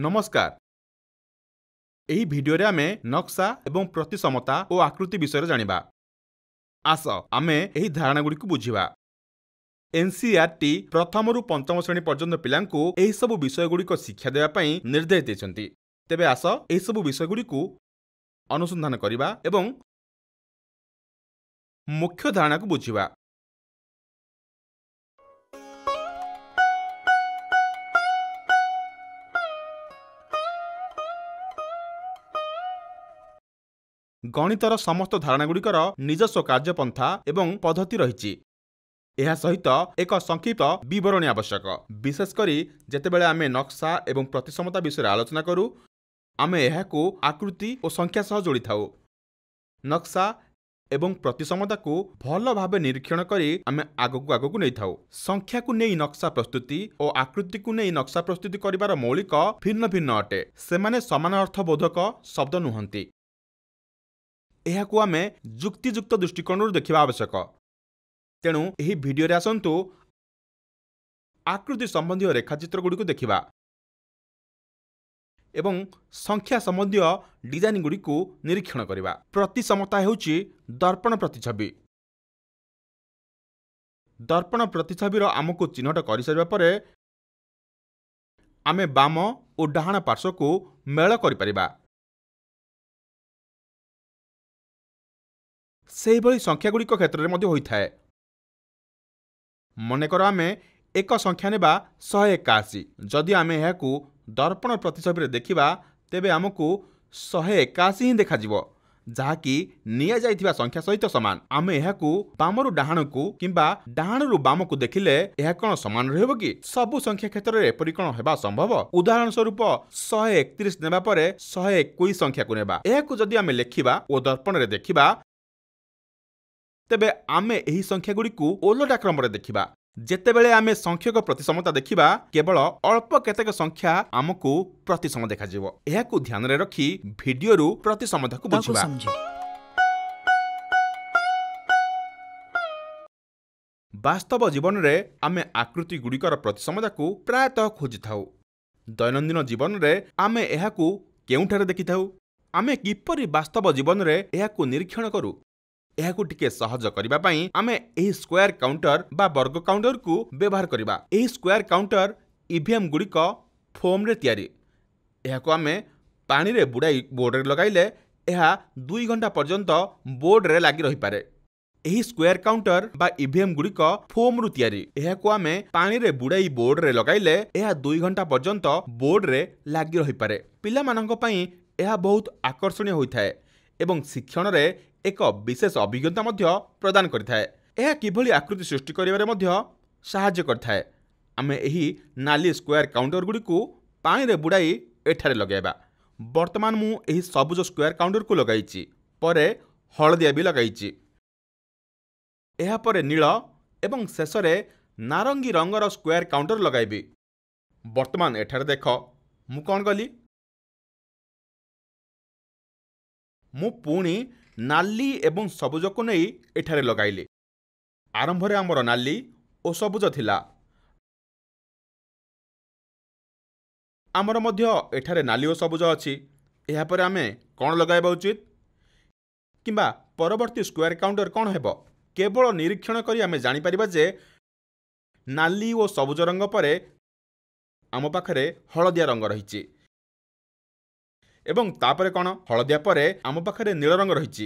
ନମସ୍କାର ଏହି ଭିଡ଼ିଓରେ ଆମେ ନକ୍ସା ଏବଂ ପ୍ରତିସମତା ଓ ଆକୃତି ବିଷୟରେ ଜାଣିବା ଆସ ଆମେ ଏହି ଧାରଣାଗୁଡ଼ିକୁ ବୁଝିବା ଏନ୍ସିଆର୍ଟି ପ୍ରଥମରୁ ପଞ୍ଚମ ଶ୍ରେଣୀ ପର୍ଯ୍ୟନ୍ତ ପିଲାଙ୍କୁ ଏହିସବୁ ବିଷୟଗୁଡ଼ିକ ଶିକ୍ଷା ଦେବା ପାଇଁ ନିର୍ଦ୍ଦେଶ ଦେଇଛନ୍ତି ତେବେ ଆସ ଏହିସବୁ ବିଷୟଗୁଡ଼ିକୁ ଅନୁସନ୍ଧାନ କରିବା ଏବଂ ମୁଖ୍ୟ ଧାରଣାକୁ ବୁଝିବା ଗଣିତର ସମସ୍ତ ଧାରଣାଗୁଡ଼ିକର ନିଜସ୍ୱ କାର୍ଯ୍ୟପନ୍ଥା ଏବଂ ପଦ୍ଧତି ରହିଛି ଏହା ସହିତ ଏକ ସଂକ୍ଷିପ୍ତ ବିବରଣୀ ଆବଶ୍ୟକ ବିଶେଷ କରି ଯେତେବେଳେ ଆମେ ନକ୍ସା ଏବଂ ପ୍ରତିସମତା ବିଷୟରେ ଆଲୋଚନା କରୁ ଆମେ ଏହାକୁ ଆକୃତି ଓ ସଂଖ୍ୟା ସହ ଯୋଡ଼ିଥାଉ ନକ୍ସା ଏବଂ ପ୍ରତିସମତାକୁ ଭଲ ଭାବେ ନିରୀକ୍ଷଣ କରି ଆମେ ଆଗକୁ ଆଗକୁ ନେଇଥାଉ ସଂଖ୍ୟାକୁ ନେଇ ନକ୍ସା ପ୍ରସ୍ତୁତି ଓ ଆକୃତିକୁ ନେଇ ନକ୍ସା ପ୍ରସ୍ତୁତି କରିବାର ମୌଳିକ ଭିନ୍ନ ଭିନ୍ନ ଅଟେ ସେମାନେ ସମାନ ଅର୍ଥବୋଧକ ଶବ୍ଦ ନୁହନ୍ତି ଏହାକୁ ଆମେ ଯୁକ୍ତିଯୁକ୍ତ ଦୃଷ୍ଟିକୋଣରୁ ଦେଖିବା ଆବଶ୍ୟକ ତେଣୁ ଏହି ଭିଡ଼ିଓରେ ଆସନ୍ତୁ ଆକୃତି ସମ୍ବନ୍ଧୀୟ ରେଖାଚିତ୍ର ଗୁଡ଼ିକୁ ଦେଖିବା ଏବଂ ସଂଖ୍ୟା ସମ୍ବନ୍ଧୀୟ ଡିଜାଇନ୍ଗୁଡ଼ିକୁ ନିରୀକ୍ଷଣ କରିବା ପ୍ରତି ସମତା ହେଉଛି ଦର୍ପଣ ପ୍ରତିଛବି ଦର୍ପଣ ପ୍ରତିଛବିର ଆମକୁ ଚିହ୍ନଟ କରିସାରିବା ପରେ ଆମେ ବାମ ଓ ଡାହାଣ ପାର୍ଶ୍ୱକୁ ମେଳ କରିପାରିବା ସେହିଭଳି ସଂଖ୍ୟାଗୁଡ଼ିକ କ୍ଷେତ୍ରରେ ମଧ୍ୟ ହୋଇଥାଏ ମନେକର ଆମେ ଏକ ସଂଖ୍ୟା ନେବା ଶହେ ଏକାଅଶୀ ଯଦି ଆମେ ଏହାକୁ ଦର୍ପଣ ପ୍ରତିଛବିରେ ଦେଖିବା ତେବେ ଆମକୁ ଶହେ ଏକାଅଶୀ ହିଁ ଦେଖାଯିବ ଯାହାକି ନିଆଯାଇଥିବା ସଂଖ୍ୟା ସହିତ ସମାନ ଆମେ ଏହାକୁ ବାମରୁ ଡାହାଣକୁ କିମ୍ବା ଡାହାଣରୁ ବାମକୁ ଦେଖିଲେ ଏହା କ'ଣ ସମାନ ରହିବ କି ସବୁ ସଂଖ୍ୟା କ୍ଷେତ୍ରରେ ଏପରି କ'ଣ ହେବା ସମ୍ଭବ ଉଦାହରଣ ସ୍ୱରୂପ ଶହେ ଏକତିରିଶ ନେବା ପରେ ଶହେ ଏକୋଇଶ ସଂଖ୍ୟାକୁ ନେବା ଏହାକୁ ଯଦି ଆମେ ଲେଖିବା ଓ ଦର୍ପଣରେ ଦେଖିବା ତେବେ ଆମେ ଏହି ସଂଖ୍ୟାଗୁଡ଼ିକୁ ଓଲଟା କ୍ରମରେ ଦେଖିବା ଯେତେବେଳେ ଆମେ ସଂଖ୍ୟକ ପ୍ରତିସମତା ଦେଖିବା କେବଳ ଅଳ୍ପ କେତେକ ସଂଖ୍ୟା ଆମକୁ ପ୍ରତିସମ ଦେଖାଯିବ ଏହାକୁ ଧ୍ୟାନରେ ରଖି ଭିଡିଓରୁ ପ୍ରତିସମତାକୁ ବୁଝିବା ବାସ୍ତବ ଜୀବନରେ ଆମେ ଆକୃତିଗୁଡ଼ିକର ପ୍ରତିସମତାକୁ ପ୍ରାୟତଃ ଖୋଜିଥାଉ ଦୈନନ୍ଦିନ ଜୀବନରେ ଆମେ ଏହାକୁ କେଉଁଠାରେ ଦେଖିଥାଉ ଆମେ କିପରି ବାସ୍ତବ ଜୀବନରେ ଏହାକୁ ନିରୀକ୍ଷଣ କରୁ ଏହାକୁ ଟିକେ ସହଜ କରିବା ପାଇଁ ଆମେ ଏହି ସ୍କୋୟାର କାଉଣ୍ଟର ବା ବର୍ଗ କାଉଣ୍ଟରକୁ ବ୍ୟବହାର କରିବା ଏହି ସ୍କୋୟାର କାଉଣ୍ଟର ଇଭିଏମ୍ ଗୁଡ଼ିକ ଫୋମ୍ରେ ତିଆରି ଏହାକୁ ଆମେ ପାଣିରେ ବୁଡ଼ାଇ ବୋର୍ଡ଼ରେ ଲଗାଇଲେ ଏହା ଦୁଇ ଘଣ୍ଟା ପର୍ଯ୍ୟନ୍ତ ବୋର୍ଡ଼ରେ ଲାଗି ରହିପାରେ ଏହି ସ୍କୋୟାର କାଉଣ୍ଟର ବା ଇଭିଏମ୍ ଗୁଡ଼ିକ ଫୋମ୍ରୁ ତିଆରି ଏହାକୁ ଆମେ ପାଣିରେ ବୁଡ଼ାଇ ବୋର୍ଡ଼ରେ ଲଗାଇଲେ ଏହା ଦୁଇ ଘଣ୍ଟା ପର୍ଯ୍ୟନ୍ତ ବୋର୍ଡ଼ରେ ଲାଗି ରହିପାରେ ପିଲାମାନଙ୍କ ପାଇଁ ଏହା ବହୁତ ଆକର୍ଷଣୀୟ ହୋଇଥାଏ ଏବଂ ଶିକ୍ଷଣରେ ଏକ ବିଶେଷ ଅଭିଜ୍ଞତା ମଧ୍ୟ ପ୍ରଦାନ କରିଥାଏ ଏହା କିଭଳି ଆକୃତି ସୃଷ୍ଟି କରିବାରେ ମଧ୍ୟ ସାହାଯ୍ୟ କରିଥାଏ ଆମେ ଏହି ନାଲି ସ୍କୋୟାର କାଉଣ୍ଟରଗୁଡ଼ିକୁ ପାଣିରେ ବୁଡ଼ାଇ ଏଠାରେ ଲଗାଇବା ବର୍ତ୍ତମାନ ମୁଁ ଏହି ସବୁଜ ସ୍କୋୟାର କାଉଣ୍ଟରକୁ ଲଗାଇଛି ପରେ ହଳଦିଆ ବି ଲଗାଇଛି ଏହାପରେ ନୀଳ ଏବଂ ଶେଷରେ ନାରଙ୍ଗୀ ରଙ୍ଗର ସ୍କୋୟାର କାଉଣ୍ଟର ଲଗାଇବି ବର୍ତ୍ତମାନ ଏଠାରେ ଦେଖ ମୁଁ କ'ଣ କଲି ମୁଁ ପୁଣି ନାଲି ଏବଂ ସବୁଜକୁ ନେଇ ଏଠାରେ ଲଗାଇଲି ଆରମ୍ଭରେ ଆମର ନାଲି ଓ ସବୁଜ ଥିଲା ଆମର ମଧ୍ୟ ଏଠାରେ ନାଲି ଓ ସବୁଜ ଅଛି ଏହାପରେ ଆମେ କ'ଣ ଲଗାଇବା ଉଚିତ କିମ୍ବା ପରବର୍ତ୍ତୀ ସ୍କୋୟାର କାଉଣ୍ଟର କ'ଣ ହେବ କେବଳ ନିରୀକ୍ଷଣ କରି ଆମେ ଜାଣିପାରିବା ଯେ ନାଲି ଓ ସବୁଜ ରଙ୍ଗ ପରେ ଆମ ପାଖରେ ହଳଦିଆ ରଙ୍ଗ ରହିଛି ଏବଂ ତାପରେ କ'ଣ ହଳଦିଆ ପରେ ଆମ ପାଖରେ ନୀଳ ରଙ୍ଗ ରହିଛି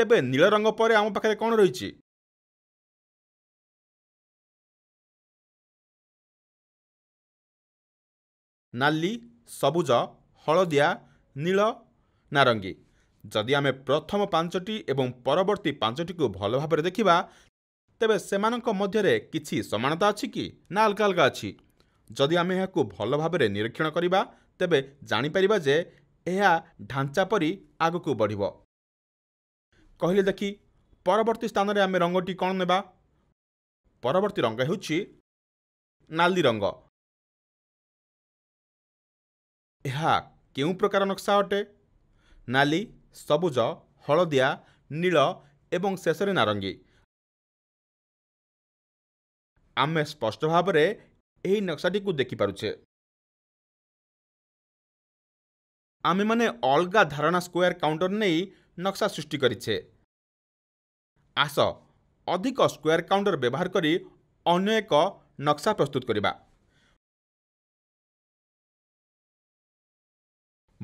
ତେବେ ନୀଳ ରଙ୍ଗ ପରେ ଆମ ପାଖରେ କ'ଣ ରହିଛି ନାଲି ସବୁଜ ହଳଦିଆ ନୀଳ ନାରଙ୍ଗୀ ଯଦି ଆମେ ପ୍ରଥମ ପାଞ୍ଚଟି ଏବଂ ପରବର୍ତ୍ତୀ ପାଞ୍ଚଟିକୁ ଭଲ ଭାବରେ ଦେଖିବା ତେବେ ସେମାନଙ୍କ ମଧ୍ୟରେ କିଛି ସମାନତା ଅଛି କି ନା ଅଲଗା ଅଲଗା ଅଛି ଯଦି ଆମେ ଏହାକୁ ଭଲ ଭାବରେ ନିରୀକ୍ଷଣ କରିବା ତେବେ ଜାଣିପାରିବା ଯେ ଏହା ଢାଞ୍ଚା ପରି ଆଗକୁ ବଢ଼ିବ କହିଲେ ଦେଖି ପରବର୍ତ୍ତୀ ସ୍ଥାନରେ ଆମେ ରଙ୍ଗଟି କ'ଣ ନେବା ପରବର୍ତ୍ତୀ ରଙ୍ଗ ହେଉଛି ନାଲି ରଙ୍ଗ ଏହା କେଉଁ ପ୍ରକାର ନକ୍ସା ଅଟେ ନାଲି ସବୁଜ ହଳଦିଆ ନୀଳ ଏବଂ ଶେଷରେ ନାରଙ୍ଗୀ ଆମେ ସ୍ପଷ୍ଟ ଭାବରେ ଏହି ନକ୍ସାଟିକୁ ଦେଖିପାରୁଛେ ଆମେମାନେ ଅଲଗା ଧାରଣା ସ୍କୋୟାର କାଉଣ୍ଟର ନେଇ ନକ୍ସା ସୃଷ୍ଟି କରିଛେ ଆସ ଅଧିକ ସ୍କୋୟାର କାଉଣ୍ଟର ବ୍ୟବହାର କରି ଅନ୍ୟ ଏକ ନକ୍ସା ପ୍ରସ୍ତୁତ କରିବା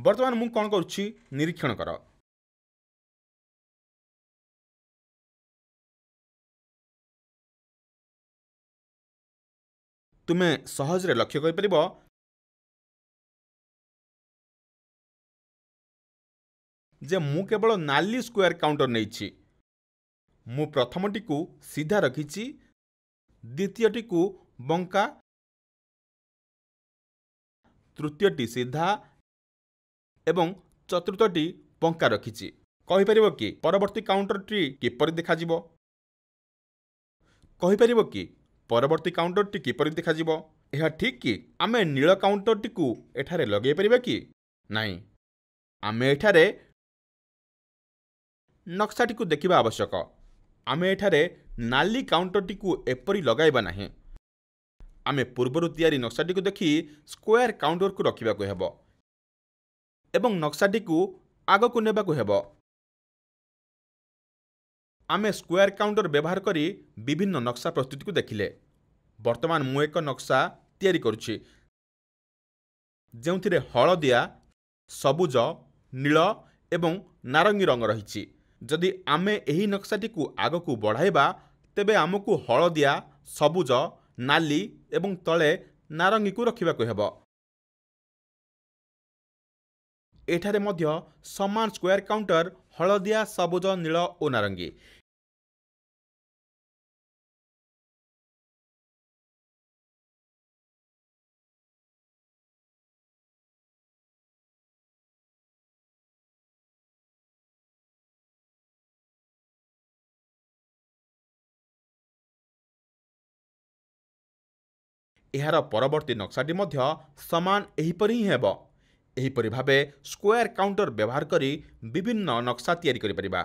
ବର୍ତ୍ତମାନ ମୁଁ କ'ଣ କରୁଛି ନିରୀକ୍ଷଣ କର ତୁମେ ସହଜରେ ଲକ୍ଷ୍ୟ କରିପାରିବ ଯେ ମୁଁ କେବଳ ନାଲି ସ୍କୋୟାର କାଉଣ୍ଟର ନେଇଛି ମୁଁ ପ୍ରଥମଟିକୁ ସିଧା ରଖିଛି ଦ୍ୱିତୀୟଟିକୁ ବଙ୍କା ତୃତୀୟଟି ସିଧା ଏବଂ ଚତୁର୍ଥଟି ବଙ୍କା ରଖିଛି କହିପାରିବ କି ପରବର୍ତ୍ତୀ କାଉଣ୍ଟରଟି କିପରି ଦେଖାଯିବ କହିପାରିବ କି ପରବର୍ତ୍ତୀ କାଉଣ୍ଟରଟି କିପରି ଦେଖାଯିବ ଏହା ଠିକ୍ କି ଆମେ ନୀଳ କାଉଣ୍ଟରଟିକୁ ଏଠାରେ ଲଗେଇ ପାରିବା କି ନାହିଁ ଆମେ ଏଠାରେ ନକ୍ସାଟିକୁ ଦେଖିବା ଆବଶ୍ୟକ ଆମେ ଏଠାରେ ନାଲି କାଉଣ୍ଟରଟିକୁ ଏପରି ଲଗାଇବା ନାହିଁ ଆମେ ପୂର୍ବରୁ ତିଆରି ନକ୍ସାଟିକୁ ଦେଖି ସ୍କୋୟାର କାଉଣ୍ଟରକୁ ରଖିବାକୁ ହେବ ଏବଂ ନକ୍ସାଟିକୁ ଆଗକୁ ନେବାକୁ ହେବ ଆମେ ସ୍କୋୟାର କାଉଣ୍ଟର ବ୍ୟବହାର କରି ବିଭିନ୍ନ ନକ୍ସା ପ୍ରସ୍ତୁତିକୁ ଦେଖିଲେ ବର୍ତ୍ତମାନ ମୁଁ ଏକ ନକ୍ସା ତିଆରି କରୁଛି ଯେଉଁଥିରେ ହଳଦିଆ ସବୁଜ ନୀଳ ଏବଂ ନାରଙ୍ଗୀ ରଙ୍ଗ ରହିଛି ଯଦି ଆମେ ଏହି ନକ୍ସାଟିକୁ ଆଗକୁ ବଢ଼ାଇବା ତେବେ ଆମକୁ ହଳଦିଆ ସବୁଜ ନାଲି ଏବଂ ତଳେ ନାରଙ୍ଗୀକୁ ରଖିବାକୁ ହେବ ଏଠାରେ ମଧ୍ୟ ସମାନ ସ୍କୋୟାର କାଉଣ୍ଟର ହଳଦିଆ ସବୁଜ ନୀଳ ଓ ନାରଙ୍ଗୀ ଏହାର ପରବର୍ତ୍ତୀ ନକ୍ସାଟି ମଧ୍ୟ ସମାନ ଏହିପରି ହିଁ ହେବ ଏହିପରି ଭାବେ ସ୍କୋୟାର କାଉଣ୍ଟର ବ୍ୟବହାର କରି ବିଭିନ୍ନ ନକ୍ସା ତିଆରି କରିପାରିବା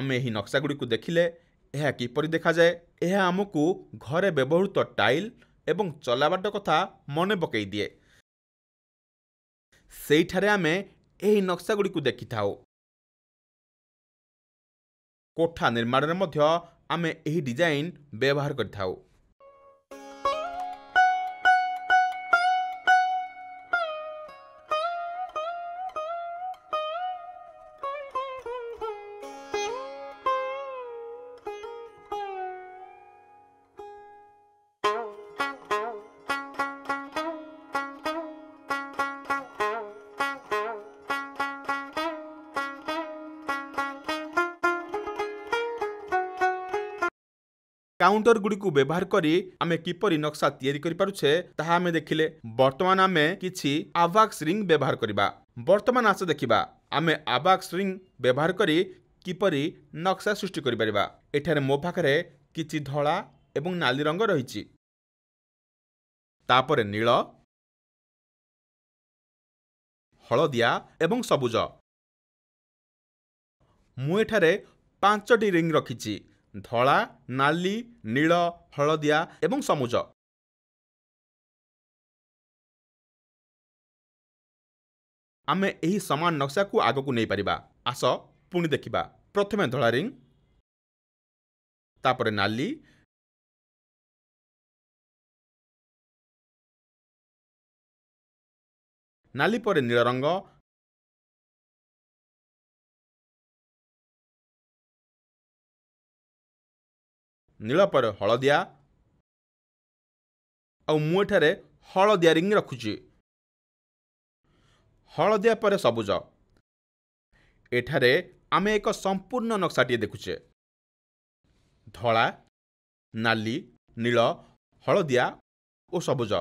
ଆମେ ଏହି ନକ୍ସାଗୁଡ଼ିକୁ ଦେଖିଲେ ଏହା କିପରି ଦେଖାଯାଏ ଏହା ଆମକୁ ଘରେ ବ୍ୟବହୃତ ଟାଇଲ୍ ଏବଂ ଚଲାବାଟ କଥା ମନେ ପକାଇ ଦିଏ ସେଇଠାରେ ଆମେ ଏହି ନକ୍ସାଗୁଡ଼ିକୁ ଦେଖିଥାଉ କୋଠା ନିର୍ମାଣରେ ମଧ୍ୟ ଆମେ ଏହି ଡିଜାଇନ୍ ବ୍ୟବହାର କରିଥାଉ ଗୁଡିକୁ ବ୍ୟବହାର କରି ଆମେ କିପରି ନକ୍ସା ତିଆରି କରିପାରୁଛେ ତାହା ଆମେ ଦେଖିଲେ ବର୍ତ୍ତମାନ ଆମେ କିଛି ଆବାକ୍ସ ରିଙ୍ଗ ବ୍ୟବହାର କରିବା ବର୍ତ୍ତମାନ ଆସ ଦେଖିବା ଆମେ ଆବାକ୍ସ ରିଙ୍ଗ ବ୍ୟବହାର କରି କିପରି ନକ୍ସା ସୃଷ୍ଟି କରିପାରିବା ଏଠାରେ ମୋ ପାଖରେ କିଛି ଧଳା ଏବଂ ନାଲି ରଙ୍ଗ ରହିଛି ତାପରେ ନୀଳ ହଳଦିଆ ଏବଂ ସବୁଜ ମୁଁ ଏଠାରେ ପାଞ୍ଚଟି ରିଙ୍ଗ ରଖିଛି ଧଳା ନାଲି ନୀଳ ହଳଦିଆ ଏବଂ ସମୁଜ ଆମେ ଏହି ସମାନ ନକ୍ସାକୁ ଆଗକୁ ନେଇପାରିବା ଆସ ପୁଣି ଦେଖିବା ପ୍ରଥମେ ଧଳା ରିଙ୍ଗ ତାପରେ ନାଲି ନାଲି ପରେ ନୀଳ ରଙ୍ଗ ନୀଳ ପରେ ହଳଦିଆ ଆଉ ମୁଁ ଏଠାରେ ହଳଦିଆ ରିଙ୍ଗ ରଖୁଛି ହଳଦିଆ ପରେ ସବୁଜ ଏଠାରେ ଆମେ ଏକ ସମ୍ପୂର୍ଣ୍ଣ ନକ୍ସାଟିଏ ଦେଖୁଛେ ଧଳା ନାଲି ନୀଳ ହଳଦିଆ ଓ ସବୁଜ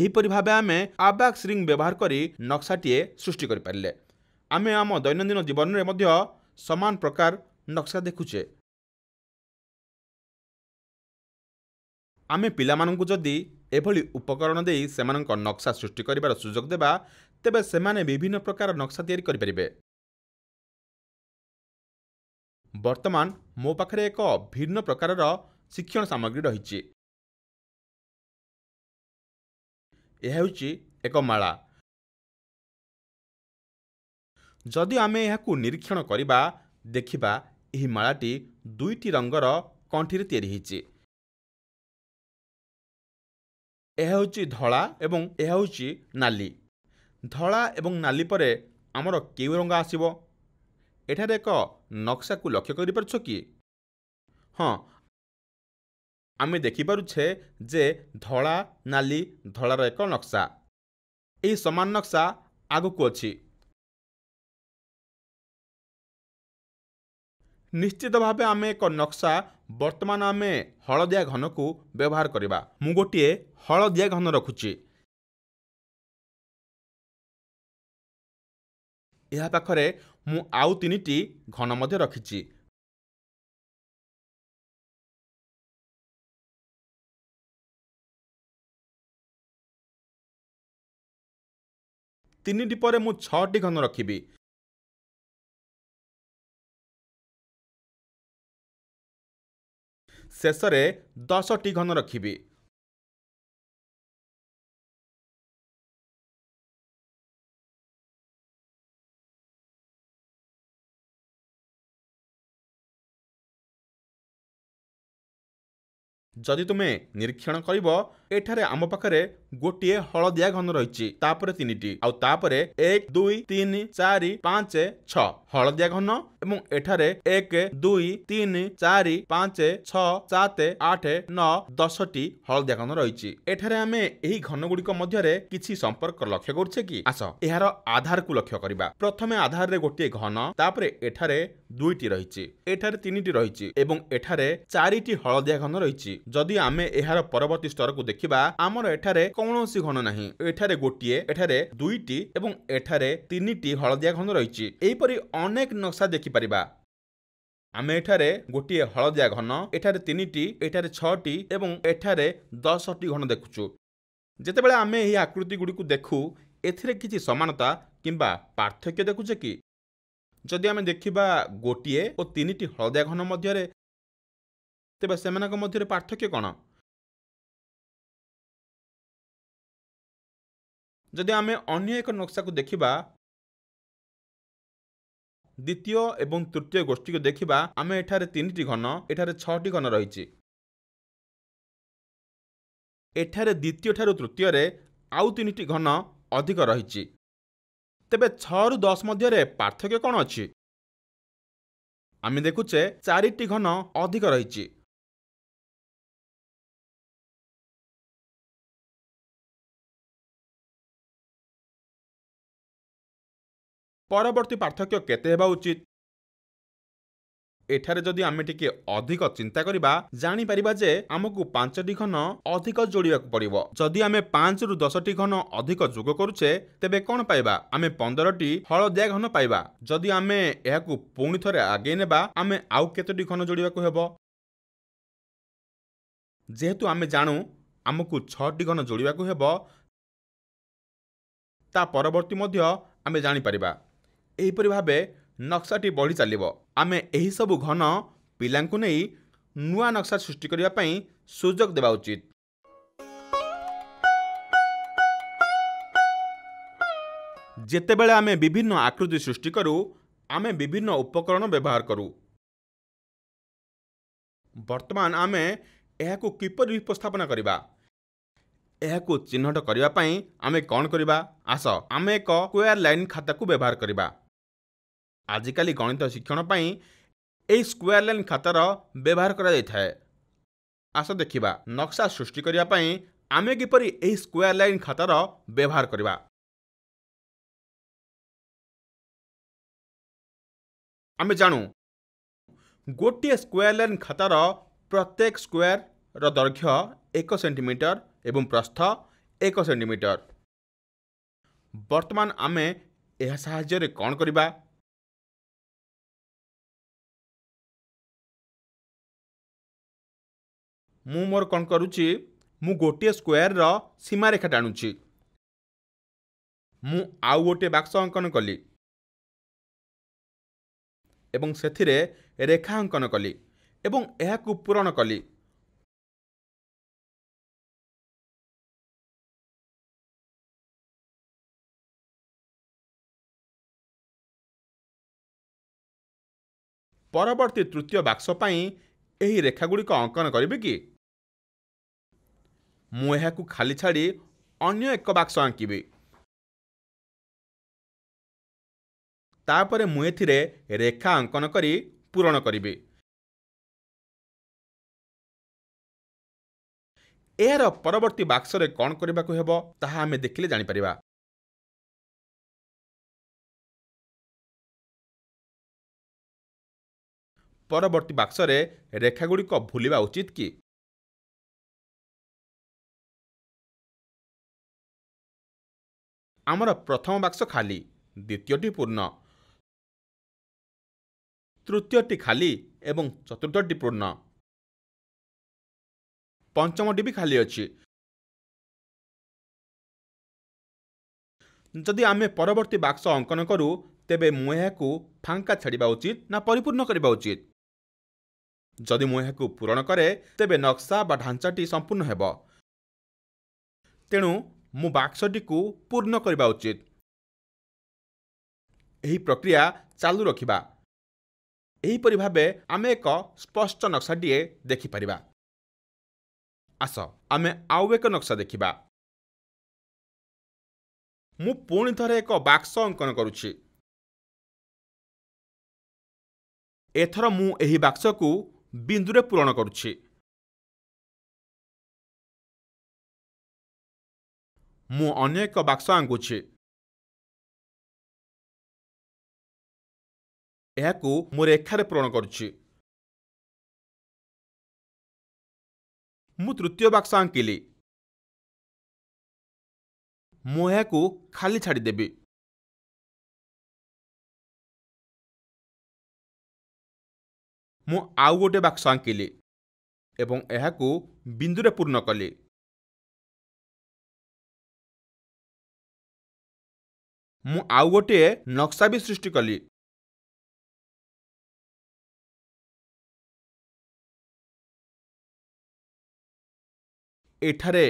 ଏହିପରି ଭାବେ ଆମେ ଆବାକ୍ସ ରିଙ୍ଗ ବ୍ୟବହାର କରି ନକ୍ସାଟିଏ ସୃଷ୍ଟି କରିପାରିଲେ ଆମେ ଆମ ଦୈନନ୍ଦିନ ଜୀବନରେ ମଧ୍ୟ ସମାନ ପ୍ରକାର ନକ୍ସା ଦେଖୁଛେ ଆମେ ପିଲାମାନଙ୍କୁ ଯଦି ଏଭଳି ଉପକରଣ ଦେଇ ସେମାନଙ୍କ ନକ୍ସା ସୃଷ୍ଟି କରିବାର ସୁଯୋଗ ଦେବା ତେବେ ସେମାନେ ବିଭିନ୍ନ ପ୍ରକାର ନକ୍ସା ତିଆରି କରିପାରିବେ ବର୍ତ୍ତମାନ ମୋ ପାଖରେ ଏକ ଭିନ୍ନ ପ୍ରକାରର ଶିକ୍ଷଣ ସାମଗ୍ରୀ ରହିଛି ଏହା ହେଉଛି ଏକ ମାଳା ଯଦି ଆମେ ଏହାକୁ ନିରୀକ୍ଷଣ କରିବା ଦେଖିବା ଏହି ମାଳାଟି ଦୁଇଟି ରଙ୍ଗର କଣ୍ଠିରେ ତିଆରି ହୋଇଛି ଏହା ହେଉଛି ଧଳା ଏବଂ ଏହା ହେଉଛି ନାଲି ଧଳା ଏବଂ ନାଲି ପରେ ଆମର କେଉଁ ରଙ୍ଗ ଆସିବ ଏଠାରେ ଏକ ନକ୍ସାକୁ ଲକ୍ଷ୍ୟ କରିପାରୁଛ କି ହଁ ଆମେ ଦେଖିପାରୁଛେ ଯେ ଧଳା ନାଲି ଧଳାର ଏକ ନକ୍ସା ଏହି ସମାନ ନକ୍ସା ଆଗକୁ ଅଛି ନିଶ୍ଚିତ ଭାବେ ଆମେ ଏକ ନକ୍ସା ବର୍ତ୍ତମାନ ଆମେ ହଳଦିଆ ଘନକୁ ବ୍ୟବହାର କରିବା ମୁଁ ଗୋଟିଏ ହଳଦିଆ ଘନ ରଖୁଛି ଏହା ପାଖରେ ମୁଁ ଆଉ ତିନିଟି ଘନ ମଧ୍ୟ ରଖିଛି ତିନିଟି ପରେ ମୁଁ ଛଅଟି ଘନ ରଖିବି ଶେଷରେ ଦଶଟି ଘନ ରଖିବି ଯଦି ତୁମେ ନିରୀକ୍ଷଣ କରିବ ଏଠାରେ ଆମ ପାଖରେ ଗୋଟିଏ ହଳଦିଆ ଘନ ରହିଛି ତାପରେ ତିନିଟି ଆଉ ତାପରେ ଏକ ଦୁଇ ତିନି ଚାରି ପାଞ୍ଚ ଛଅ ହଳଦିଆ ଘନ ଏବଂ ଏଠାରେ ଏକ ଦୁଇ ତିନି ଚାରି ପାଞ୍ଚ ଛଅ ସାତ ଆଠ ନଅ ଦଶଟି ହଳଦିଆ ଘନ ରହିଛି ଏଠାରେ ଆମେ ଏହି ଘନ ଗୁଡିକ ମଧ୍ୟରେ କିଛି ସମ୍ପର୍କ ଲକ୍ଷ୍ୟ କରୁଛେ କି ଆସ ଏହାର ଆଧାରକୁ ଲକ୍ଷ୍ୟ କରିବା ପ୍ରଥମେ ଆଧାରରେ ଗୋଟିଏ ଘନ ତାପରେ ଏଠାରେ দুইটি রয়েছে এঠারে তিনটি রয়েছে এবং এঠারে চারিটি হলদিয়া ঘন রয়েছে যদি আমি এর পরবর্তী স্তরক দেখিবা আমার এঠারে কৌশি ঘন না এঠারে গোটিয়ে এঠারে দুইটি এবং এঠারে তিনটি হলদিয়া ঘন রয়েছে এইপরি অনেক নকশা দেখিপারিবা আমি ଏଠାରେ গোটিয়ে হলদিয়া ঘন ଏଠାରେ তিনটি ଏଠାରେ ছটি এবং ଏଠାରେ দশটি ঘন দেখুছু যেতবে আমি এই ଆକୃତିଗୁଡ଼ିକୁ দেখু ଏଥିରେ কিছু সমানতা কিংবা পার্থক্য দেখুছে কি ଯଦି ଆମେ ଦେଖିବା ଗୋଟିଏ ଓ ତିନିଟି ହଳଦିଆ ଘନ ମଧ୍ୟରେ ତେବେ ସେମାନଙ୍କ ମଧ୍ୟରେ ପାର୍ଥକ୍ୟ କ'ଣ ଯଦି ଆମେ ଅନ୍ୟ ଏକ ନକ୍ସାକୁ ଦେଖିବା ଦ୍ୱିତୀୟ ଏବଂ ତୃତୀୟ ଗୋଷ୍ଠୀକୁ ଦେଖିବା ଆମେ ଏଠାରେ ତିନିଟି ଘନ ଏଠାରେ ଛଅଟି ଘନ ରହିଛି ଏଠାରେ ଦ୍ୱିତୀୟଠାରୁ ତୃତୀୟରେ ଆଉ ତିନିଟି ଘନ ଅଧିକ ରହିଛି ତେବେ ଛଅରୁ ଦଶ ମଧ୍ୟରେ ପାର୍ଥକ୍ୟ କ'ଣ ଅଛି ଆମେ ଦେଖୁଛେ ଚାରିଟି ଘନ ଅଧିକ ରହିଛି ପରବର୍ତ୍ତୀ ପାର୍ଥକ୍ୟ କେତେ ହେବା ଉଚିତ ଏଠାରେ ଯଦି ଆମେ ଟିକେ ଅଧିକ ଚିନ୍ତା କରିବା ଜାଣିପାରିବା ଯେ ଆମକୁ ପାଞ୍ଚଟି ଘନ ଅଧିକ ଯୋଡ଼ିବାକୁ ପଡ଼ିବ ଯଦି ଆମେ ପାଞ୍ଚରୁ ଦଶଟି ଘନ ଅଧିକ ଯୋଗ କରୁଛେ ତେବେ କ'ଣ ପାଇବା ଆମେ ପନ୍ଦରଟି ହଳଦିଆ ଘନ ପାଇବା ଯଦି ଆମେ ଏହାକୁ ପୁଣି ଥରେ ଆଗେଇ ନେବା ଆମେ ଆଉ କେତୋଟି ଘନ ଯୋଡ଼ିବାକୁ ହେବ ଯେହେତୁ ଆମେ ଜାଣୁ ଆମକୁ ଛଅଟି ଘନ ଯୋଡ଼ିବାକୁ ହେବ ତା ପରବର୍ତ୍ତୀ ମଧ୍ୟ ଆମେ ଜାଣିପାରିବା ଏହିପରି ଭାବେ ନକ୍ସାଟି ବଢ଼ି ଚାଲିବ ଆମେ ଏହିସବୁ ଘନ ପିଲାଙ୍କୁ ନେଇ ନୂଆ ନକ୍ସା ସୃଷ୍ଟି କରିବା ପାଇଁ ସୁଯୋଗ ଦେବା ଉଚିତ ଯେତେବେଳେ ଆମେ ବିଭିନ୍ନ ଆକୃତି ସୃଷ୍ଟି କରୁ ଆମେ ବିଭିନ୍ନ ଉପକରଣ ବ୍ୟବହାର କରୁ ବର୍ତ୍ତମାନ ଆମେ ଏହାକୁ କିପରି ଉପସ୍ଥାପନ କରିବା ଏହାକୁ ଚିହ୍ନଟ କରିବା ପାଇଁ ଆମେ କ'ଣ କରିବା ଆସ ଆମେ ଏକ କ୍ୱେୟାର ଲାଇନ୍ ଖାତାକୁ ବ୍ୟବହାର କରିବା ଆଜିକାଲି ଗଣିତ ଶିକ୍ଷଣ ପାଇଁ ଏହି ସ୍କୋୟାର ଲାଇନ୍ ଖାତାର ବ୍ୟବହାର କରାଯାଇଥାଏ ଆସ ଦେଖିବା ନକ୍ସା ସୃଷ୍ଟି କରିବା ପାଇଁ ଆମେ କିପରି ଏହି ସ୍କୋୟାର ଲାଇନ୍ ଖାତାର ବ୍ୟବହାର କରିବା ଆମେ ଜାଣୁ ଗୋଟିଏ ସ୍କୋୟାର ଲାଇନ୍ ଖାତାର ପ୍ରତ୍ୟେକ ସ୍କୋୟାରର ଦୈର୍ଘ୍ୟ ଏକ ସେଣ୍ଟିମିଟର ଏବଂ ପ୍ରସ୍ଥ ଏକ ସେଣ୍ଟିମିଟର ବର୍ତ୍ତମାନ ଆମେ ଏହା ସାହାଯ୍ୟରେ କ'ଣ କରିବା ମୁଁ ମୋର କ'ଣ କରୁଛି ମୁଁ ଗୋଟିଏ ସ୍କୋୟାରର ସୀମାରେଖା ଟାଣୁଛି ମୁଁ ଆଉ ଗୋଟିଏ ବାକ୍ସ ଅଙ୍କନ କଲି ଏବଂ ସେଥିରେ ରେଖା ଅଙ୍କନ କଲି ଏବଂ ଏହାକୁ ପୂରଣ କଲି ପରବର୍ତ୍ତୀ ତୃତୀୟ ବାକ୍ସ ପାଇଁ ଏହି ରେଖାଗୁଡ଼ିକ ଅଙ୍କନ କରିବି କି ମୁଁ ଏହାକୁ ଖାଲି ଛାଡ଼ି ଅନ୍ୟ ଏକ ବାକ୍ସ ଆଙ୍କିବି ତାପରେ ମୁଁ ଏଥିରେ ରେଖା ଅଙ୍କନ କରି ପୂରଣ କରିବି ଏହାର ପରବର୍ତ୍ତୀ ବାକ୍ସରେ କ'ଣ କରିବାକୁ ହେବ ତାହା ଆମେ ଦେଖିଲେ ଜାଣିପାରିବା ପରବର୍ତ୍ତୀ ବାକ୍ସରେ ରେଖାଗୁଡ଼ିକ ଭୁଲିବା ଉଚିତ କି ଆମର ପ୍ରଥମ ବାକ୍ସ ଖାଲି ଦ୍ୱିତୀୟଟି ପୂର୍ଣ୍ଣ ତୃତୀୟଟି ଖାଲି ଏବଂ ଚତୁର୍ଥଟି ପୂର୍ଣ୍ଣ ପଞ୍ଚମଟି ବି ଖାଲି ଅଛି ଯଦି ଆମେ ପରବର୍ତ୍ତୀ ବାକ୍ସ ଅଙ୍କନ କରୁ ତେବେ ମୁଁ ଏହାକୁ ଫାଙ୍କା ଛାଡ଼ିବା ଉଚିତ ନା ପରିପୂର୍ଣ୍ଣ କରିବା ଉଚିତ ଯଦି ମୁଁ ଏହାକୁ ପୂରଣ କରେ ତେବେ ନକ୍ସା ବା ଢାଞ୍ଚାଟି ସମ୍ପୂର୍ଣ୍ଣ ହେବ ତେଣୁ ମୁଁ ବାକ୍ସଟିକୁ ପୂର୍ଣ୍ଣ କରିବା ଉଚିତ ଏହି ପ୍ରକ୍ରିୟା ଚାଲୁ ରଖିବା ଏହିପରି ଭାବେ ଆମେ ଏକ ସ୍ପଷ୍ଟ ନକ୍ସାଟିଏ ଦେଖିପାରିବା ଆସ ଆମେ ଆଉ ଏକ ନକ୍ସା ଦେଖିବା ମୁଁ ପୁଣି ଥରେ ଏକ ବାକ୍ସ ଅଙ୍କନ କରୁଛି ଏଥର ମୁଁ ଏହି ବାକ୍ସକୁ ବିନ୍ଦୁରେ ପୂରଣ କରୁଛି ମୁଁ ଅନ୍ୟ ଏକ ବାକ୍ସ ଆଙ୍କୁଛି ଏହାକୁ ମୁଁ ରେଖାରେ ପୂରଣ କରୁଛି ମୁଁ ତୃତୀୟ ବାକ୍ସ ଆଙ୍କିଲି ମୁଁ ଏହାକୁ ଖାଲି ଛାଡ଼ିଦେବି ମୁଁ ଆଉ ଗୋଟିଏ ବାକ୍ସ ଆଙ୍କିଲି ଏବଂ ଏହାକୁ ବିନ୍ଦୁରେ ପୂର୍ଣ୍ଣ କଲି ମୁଁ ଆଉ ଗୋଟିଏ ନକ୍ସା ବି ସୃଷ୍ଟି କଲି ଏଠାରେ